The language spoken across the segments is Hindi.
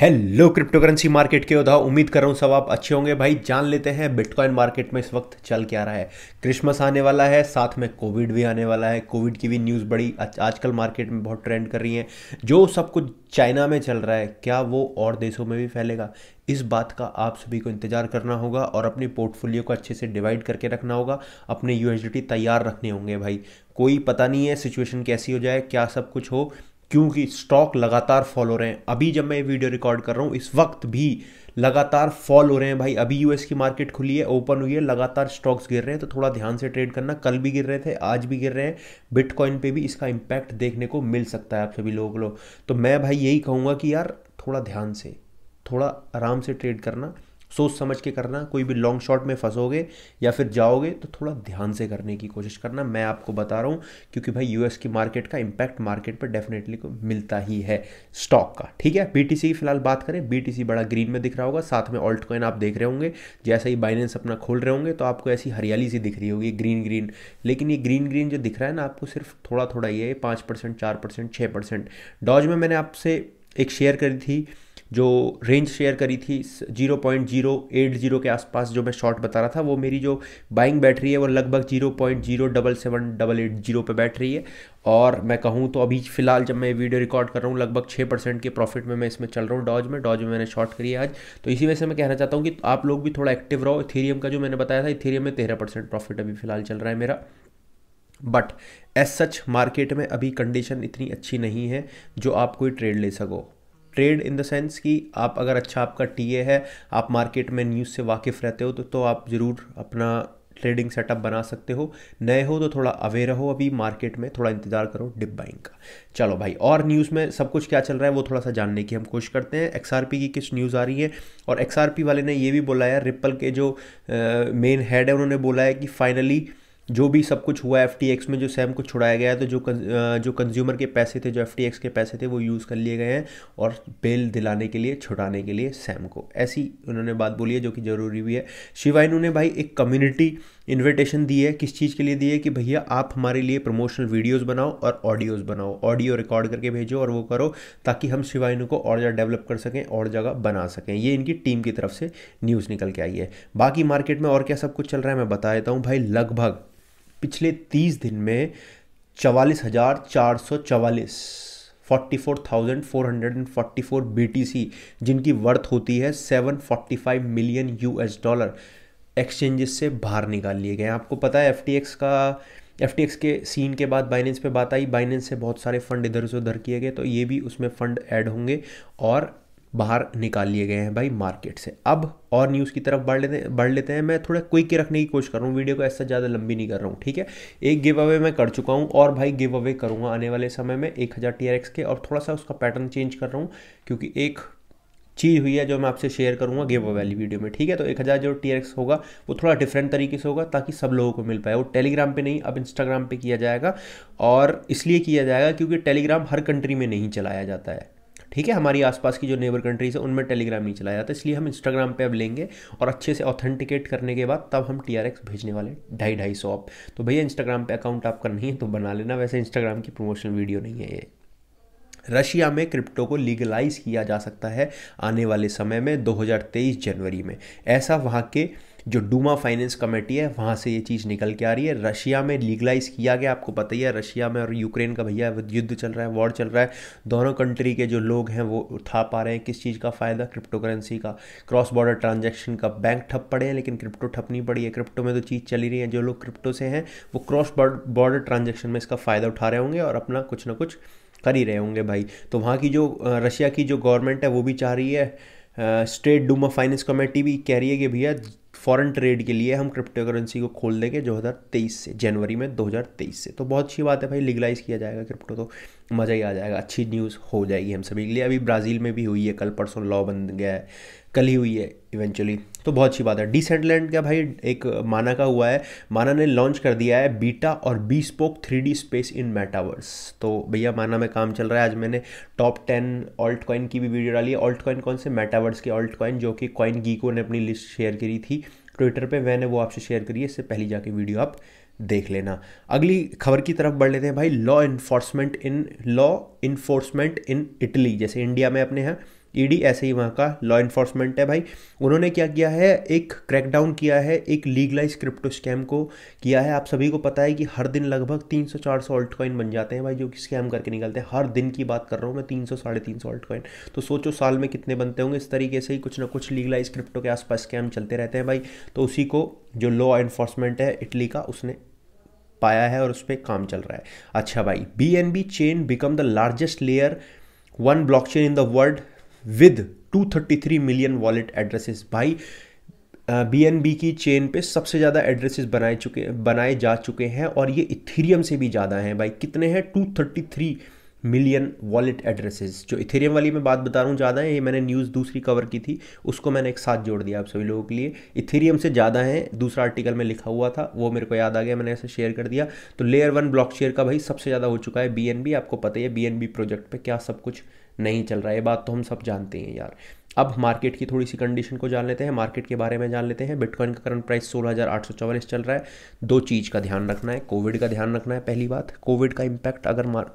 हेलो क्रिप्टोकरेंसी मार्केट के योद्धा उम्मीद कर रहा हूँ सब आप अच्छे होंगे भाई जान लेते हैं बिटकॉइन मार्केट में इस वक्त चल क्या रहा है क्रिसमस आने वाला है साथ में कोविड भी आने वाला है कोविड की भी न्यूज़ बड़ी आजकल मार्केट में बहुत ट्रेंड कर रही है जो सब कुछ चाइना में चल रहा है क्या वो और देशों में भी फैलेगा इस बात का आप सभी को इंतजार करना होगा और अपनी पोर्टफोलियो को अच्छे से डिवाइड करके रखना होगा अपने यूएसडीटी तैयार रखने होंगे भाई कोई पता नहीं है सिचुएशन कैसी हो जाए क्या सब कुछ हो क्योंकि स्टॉक लगातार फॉल हो रहे हैं अभी जब मैं ये वीडियो रिकॉर्ड कर रहा हूँ इस वक्त भी लगातार फॉल हो रहे हैं भाई अभी यूएस की मार्केट खुली है ओपन हुई है लगातार स्टॉक्स गिर रहे हैं तो थोड़ा ध्यान से ट्रेड करना कल भी गिर रहे थे आज भी गिर रहे हैं बिटकॉइन पे भी इसका इम्पैक्ट देखने को मिल सकता है आप सभी लोगों को तो मैं भाई यही कहूँगा कि यार थोड़ा ध्यान से थोड़ा आराम से ट्रेड करना सोच समझ के करना कोई भी लॉन्ग शॉट में फंसोगे या फिर जाओगे तो थोड़ा ध्यान से करने की कोशिश करना मैं आपको बता रहा हूँ क्योंकि भाई यूएस की मार्केट का इम्पैक्ट मार्केट पर डेफिनेटली को मिलता ही है स्टॉक का ठीक है बी की फिलहाल बात करें बी बड़ा ग्रीन में दिख रहा होगा साथ में ऑल्ट कॉइन आप देख रहे होंगे जैसा ही बाइनेंस अपना खोल रहे होंगे तो आपको ऐसी हरियाली सी दिख रही होगी ग्रीन ग्रीन लेकिन ये ग्रीन ग्रीन जो दिख रहा है ना आपको सिर्फ थोड़ा थोड़ा ये पाँच परसेंट चार परसेंट छः परसेंट डॉज में मैंने आपसे एक शेयर करी थी जो रेंज शेयर करी थी 0.080 के आसपास जो मैं शॉर्ट बता रहा था वो मेरी जो बाइंग बैटरी है वो लगभग पॉइंट पे बैठ रही है और मैं कहूँ तो अभी फ़िलहाल जब मैं वीडियो रिकॉर्ड कर रहा हूँ लगभग छः परसेंट के प्रॉफिट में मैं इसमें चल रहा हूँ डॉज में डॉज में मैंने शॉर्ट करी है आज तो इसी वजह से मैं कहना चाहता हूँ कि आप लोग भी थोड़ा एक्टिव रहो इथेरियम का जो मैंने बताया था इथेरियम में तेरह परसेंट प्रॉफिट अभी फ़िलहाल चल रहा है मेरा बट एज सच मार्केट में अभी कंडीशन इतनी अच्छी नहीं है जो आप कोई ट्रेड ले सको ट्रेड इन द सेंस कि आप अगर अच्छा आपका टीए है आप मार्केट में न्यूज़ से वाकिफ़ रहते हो तो, तो आप ज़रूर अपना ट्रेडिंग सेटअप बना सकते हो नए हो तो थोड़ा अवेयर रहो अभी मार्केट में थोड़ा इंतजार करो डिप बाइंग का चलो भाई और न्यूज़ में सब कुछ क्या चल रहा है वो थोड़ा सा जानने की हम कोशिश करते हैं एक्स की किस न्यूज़ आ रही है और एक्स वाले ने ये भी बोला है रिप्पल के जो मेन हेड है उन्होंने बोला है कि फाइनली जो भी सब कुछ हुआ एफ में जो सैम को छुड़ाया गया है तो जो जो कंज्यूमर के पैसे थे जो एफ के पैसे थे वो यूज़ कर लिए गए हैं और बेल दिलाने के लिए छुड़ाने के लिए सैम को ऐसी उन्होंने बात बोली है जो कि ज़रूरी भी है शिवाय ने भाई एक कम्युनिटी इन्विटेशन दी है किस चीज़ के लिए दी है कि भैया आप हमारे लिए प्रमोशनल वीडियोज़ बनाओ और ऑडियोज़ बनाओ ऑडियो रिकॉर्ड करके भेजो और वो करो ताकि हम शिवाइनु को और ज़्यादा डेवलप कर सकें और जगह बना सकें ये इनकी टीम की तरफ से न्यूज़ निकल के आई है बाकी मार्केट में और क्या सब कुछ चल रहा है मैं बता देता हूँ भाई लगभग पिछले तीस दिन में चवालीस हज़ार चार सौ चवालीस forty four thousand four hundred and forty four B T C जिनकी वर्थ होती है seven forty five million U S dollar exchanges से बाहर निकाल लिए गए आपको पता है एफ टी एक्स का एफ टी एक्स के सीन के बाद बाइनेंस पे बात आई बाइनेंस से बहुत सारे फंड इधर से उधर किए गए तो ये भी उसमें फ़ंड ऐड होंगे और बाहर निकाल लिए गए हैं भाई मार्केट से अब और न्यूज़ की तरफ बढ़ लेते बढ़ लेते हैं मैं थोड़ा क्विक रखने की कोशिश कर रहा हूँ वीडियो को ऐसा ज़्यादा लंबी नहीं कर रहा हूँ ठीक है एक गिव अवे मैं कर चुका हूँ और भाई गिव अवे करूँगा आने वाले समय में एक हज़ार टी के और थोड़ा सा उसका पैटर्न चेंज कर रहा हूँ क्योंकि एक चीज़ हुई है जो मैं आपसे शेयर करूंगा गिव अवे वाली वीडियो में ठीक है तो एक हज़ार जो टी होगा वो थोड़ा डिफरेंट तरीके से होगा ताकि सब लोगों को मिल पाए वो टेलीग्राम पे नहीं अब इंस्टाग्राम पे किया जाएगा और इसलिए किया जाएगा क्योंकि टेलीग्राम हर कंट्री में नहीं चलाया जाता है ठीक है हमारी आसपास की जो नेबर कंट्रीज़ है उनमें टेलीग्राम नहीं चलाया जाता इसलिए हम इंस्टाग्राम पे अब लेंगे और अच्छे से ऑथेंटिकेट करने के बाद तब हम टी भेजने वाले ढाई ढाई सौ आप तो भैया इंस्टाग्राम पे अकाउंट आपका नहीं है तो बना लेना वैसे इंस्टाग्राम की प्रमोशनल वीडियो नहीं है ये रशिया में क्रिप्टो को लीगलाइज किया जा सकता है आने वाले समय में 2023 जनवरी में ऐसा वहाँ के जो डूमा फाइनेंस कमेटी है वहाँ से ये चीज़ निकल के आ रही है रशिया में लीगलाइज किया गया आपको पता ही है रशिया में और यूक्रेन का भैया युद्ध चल रहा है वॉर चल रहा है दोनों कंट्री के जो लोग हैं वो उठा पा रहे हैं किस चीज़ का फ़ायदा क्रिप्टो करेंसी का क्रॉस बॉर्डर ट्रांजेक्शन का बैंक ठप पड़े हैं लेकिन क्रिप्टो ठप नहीं पड़ी है क्रिप्टो में तो चीज़ चली रही है जो लोग क्रिप्टो से हैं वो क्रॉस बॉर्डर ट्रांजेक्शन में इसका फ़ायदा उठा रहे होंगे और अपना कुछ ना कुछ कर ही रहे होंगे भाई तो वहाँ की जो रशिया की जो गवर्नमेंट है वो भी चाह रही है स्टेट डूमा फाइनेंस कमेटी भी कह रही है कि भैया फॉरेन ट्रेड के लिए हम क्रिप्टो करेंसी को खोल देंगे तेईस से जनवरी में 2023 से तो बहुत अच्छी बात है भाई लीगलाइज़ किया जाएगा क्रिप्टो तो मज़ा ही आ जाएगा अच्छी न्यूज़ हो जाएगी हम सभी के लिए अभी ब्राज़ील में भी हुई है कल परसों लॉ बन गया है कल ही हुई है इवेंचुअली तो बहुत अच्छी बात है डिसेंटलैंड का भाई एक माना का हुआ है माना ने लॉन्च कर दिया है बीटा और be spoke three space in metaverse तो भैया माना में काम चल रहा है आज मैंने टॉप टेन ऑल्ट कॉइन की भी वीडियो डाली है ऑल्ट कॉइन कौन से मेटावर्स की ऑल्ट कॉइन जो कि कॉइन गीको ने अपनी लिस्ट शेयर करी थी ट्विटर पे मैंने वो आपसे शेयर करी है इससे पहले जाके वीडियो आप देख लेना अगली खबर की तरफ बढ़ लेते हैं भाई law enforcement in law enforcement in Italy जैसे इंडिया में अपने हैं ईडी e ऐसे ही वहाँ का लॉ इन्फोर्समेंट है भाई उन्होंने क्या किया है एक क्रैकडाउन किया है एक लीगलाइज क्रिप्टो स्कैम को किया है आप सभी को पता है कि हर दिन लगभग तीन सौ चार सौ ऑल्टकॉइन बन जाते हैं भाई जो कि स्कैम करके निकलते हैं हर दिन की बात कर रहा हूँ मैं तीन सौ साढ़े तीन सौ ऑल्टकॉइन तो सोचो साल में कितने बनते होंगे इस तरीके से ही कुछ ना कुछ लीगलाइज क्रिप्टो के आसपास स्कैम चलते रहते हैं भाई तो उसी को जो लॉ इन्फोर्समेंट है इटली का उसने पाया है और उस पर काम चल रहा है अच्छा भाई B N B chain become the largest layer one blockchain in the world with 233 million wallet addresses भाई बी एन बी की चेन पे सबसे ज़्यादा एड्रेसेस बनाए चुके बनाए जा चुके हैं और ये इथेरियम से भी ज़्यादा हैं भाई कितने हैं 233 मिलियन वॉलेट एड्रेसेस जो इथेरियम वाली मैं बात बता रहा हूँ ज़्यादा है ये मैंने न्यूज़ दूसरी कवर की थी उसको मैंने एक साथ जोड़ दिया आप सभी लोगों के लिए इथेरियम से ज़्यादा है दूसरा आर्टिकल में लिखा हुआ था वो मेरे को याद आ गया मैंने ऐसे शेयर कर दिया तो लेयर वन ब्लॉक शेयर का भाई सबसे ज़्यादा हो चुका है बी आपको पता ही है बी प्रोजेक्ट पर क्या सब कुछ नहीं चल रहा है ये बात तो हम सब जानते हैं यार अब मार्केट की थोड़ी सी कंडीशन को जान लेते हैं मार्केट के बारे में जान लेते हैं बिटकॉइन का करंट प्राइस सोलह हज़ार आठ सौ चल रहा है दो चीज़ का ध्यान रखना है कोविड का ध्यान रखना है पहली बात कोविड का इम्पैक्ट अगर मार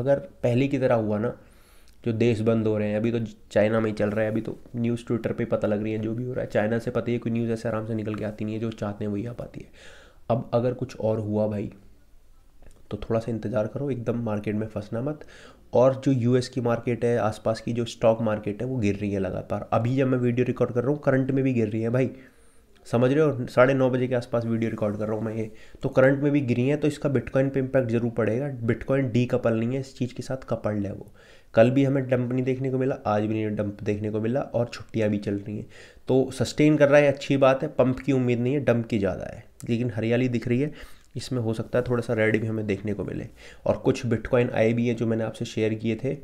अगर पहले की तरह हुआ ना जो देश बंद हो रहे हैं अभी तो चाइना में ही चल रहा है अभी तो न्यूज़ ट्विटर पे पता लग रही है जो भी हो रहा है चाइना से पता ही कोई न्यूज़ ऐसे आराम से निकल के आती नहीं है जो चाहते हैं वही आ पाती है अब अगर कुछ और हुआ भाई तो थोड़ा सा इंतज़ार करो एकदम मार्केट में फंसना मत और जो यूएस की मार्केट है आसपास की जो स्टॉक मार्केट है वो गिर रही है लगातार अभी जब मैं वीडियो रिकॉर्ड कर रहा हूँ करंट में भी गिर रही है भाई समझ रहे हो साढ़े नौ बजे के आसपास वीडियो रिकॉर्ड कर रहा हूँ मैं ये तो करंट में भी गिरी है तो इसका बिटकॉइन पे इम्पैक्ट जरूर पड़ेगा बिटकॉइन डी कपल नहीं है इस चीज़ के साथ कपल्ड है वो कल भी हमें डंप नहीं देखने को मिला आज भी नहीं डंप देखने को मिला और छुट्टियाँ भी चल रही हैं तो सस्टेन कर रहा है अच्छी बात है पंप की उम्मीद नहीं है डंप की ज़्यादा है लेकिन हरियाली दिख रही है इसमें हो सकता है थोड़ा सा रेड भी हमें देखने को मिले और कुछ बिटकॉइन आए भी हैं जो मैंने आपसे शेयर किए थे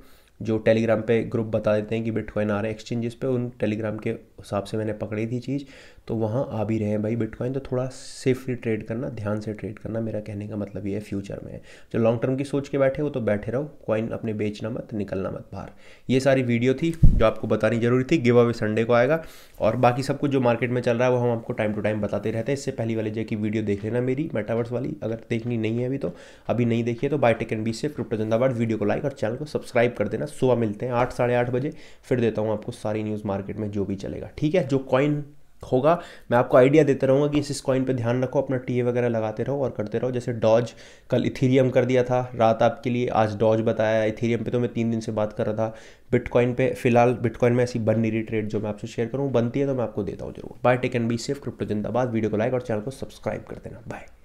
जो टेलीग्राम पे ग्रुप बता देते हैं कि बिटकॉइन आ रहे हैं एक्सचेंजेस पे उन टेलीग्राम के हिसाब से मैंने पकड़ी थी चीज़ तो वहाँ आ भी रहे हैं भाई बिटकॉइन तो थोड़ा सेफली ट्रेड करना ध्यान से ट्रेड करना मेरा कहने का मतलब ये है फ्यूचर में जो लॉन्ग टर्म की सोच के बैठे हो तो बैठे रहो कॉइन अपने बेचना मत निकलना मत बाहर ये सारी वीडियो थी जो आपको बतानी जरूरी थी गिव अवे संडे को आएगा और बाकी सब कुछ जो मार्केट में चल रहा है वो हम आपको टाइम टू टाइम बताते रहते हैं इससे पहली वाले जैकि वीडियो देख लेना मेरी मेटावर्स वाली अगर देखनी नहीं है अभी तो अभी नहीं देखिए तो टेक एंड बी से क्रिप्टो जिंदाबाद वीडियो को लाइक और चैनल को सब्सक्राइब कर देना सुबह मिलते हैं आठ साढ़े आठ बजे फिर देता हूँ आपको सारी न्यूज़ मार्केट में जो भी चलेगा ठीक है जो कॉइन होगा मैं आपको आइडिया देता रहूँगा कि इस इस कॉइन पर ध्यान रखो अपना टीए वगैरह लगाते रहो और करते रहो जैसे डॉज कल इथीरियम कर दिया था रात आपके लिए आज डॉज बताया इथीरियम पे तो मैं तीन दिन से बात कर रहा था बिटकॉइन पे फिलहाल बिटकॉइन में ऐसी बन नहीं रही ट्रेड जो मैं आपसे शेयर करूँ बनती है तो मैं आपको देता हूँ जरूर bye take and be safe crypto जिंदाबाद वीडियो को लाइक और चैनल को सब्सक्राइब कर देना बाय